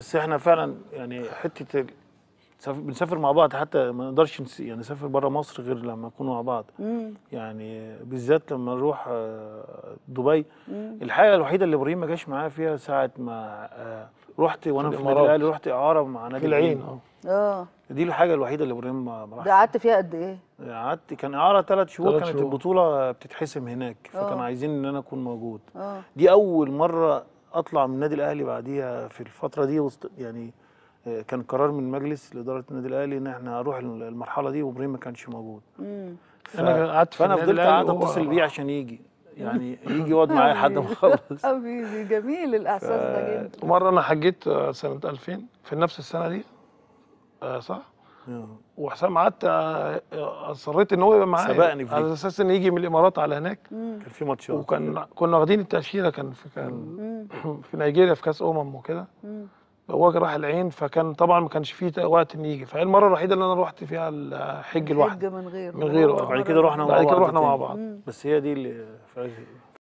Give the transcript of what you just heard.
بس احنا فعلا يعني حته بنسافر مع بعض حتى ما نقدرش يعني نسافر بره مصر غير لما نكون مع بعض مم. يعني بالذات لما نروح آه، دبي مم. الحاجه الوحيده اللي ابراهيم ما جاش معايا فيها ساعه ما آه، رحت وانا في, النادي الاهلي رحت اعاره مع نادي العين آه. اه دي الحاجه الوحيده اللي ابراهيم ما راحش قعدت فيها قد ايه؟ يعني قعدت كان اعاره ثلاث شهور كانت شهور. البطوله بتتحسم هناك فكانوا عايزين ان انا اكون موجود أوه. دي اول مره اطلع من النادي الاهلي بعديها في الفتره دي وسط يعني آه، كان قرار من مجلس لاداره النادي الاهلي ان احنا اروح المرحله دي وابراهيم ما كانش موجود ف... انا قعدت في فانا فضلت قاعد اتصل بيه عشان يجي يعني يجي يقعد معايا لحد ما اخلص حبيبي جميل الاحساس ده جدا ومره انا حجيت آه، سنه 2000 في نفس السنه دي آه، صح آه. وحسام عدت آه، آه، اصريت ان هو يبقى معايا سبقني في على اساس ان يجي من الامارات على هناك مم. كان في ماتشات وكان كنا واخدين التاشيره كان في كان في نيجيريا في كاس امم وكده هو راح العين فكان طبعا ما كانش فيه وقت ان يجي فهي المره الوحيده اللي انا رحت فيها الحج لوحدي من غيره من غيره بعد كده رحنا مع بعض بعد كده رحنا مع بعض بس هي دي اللي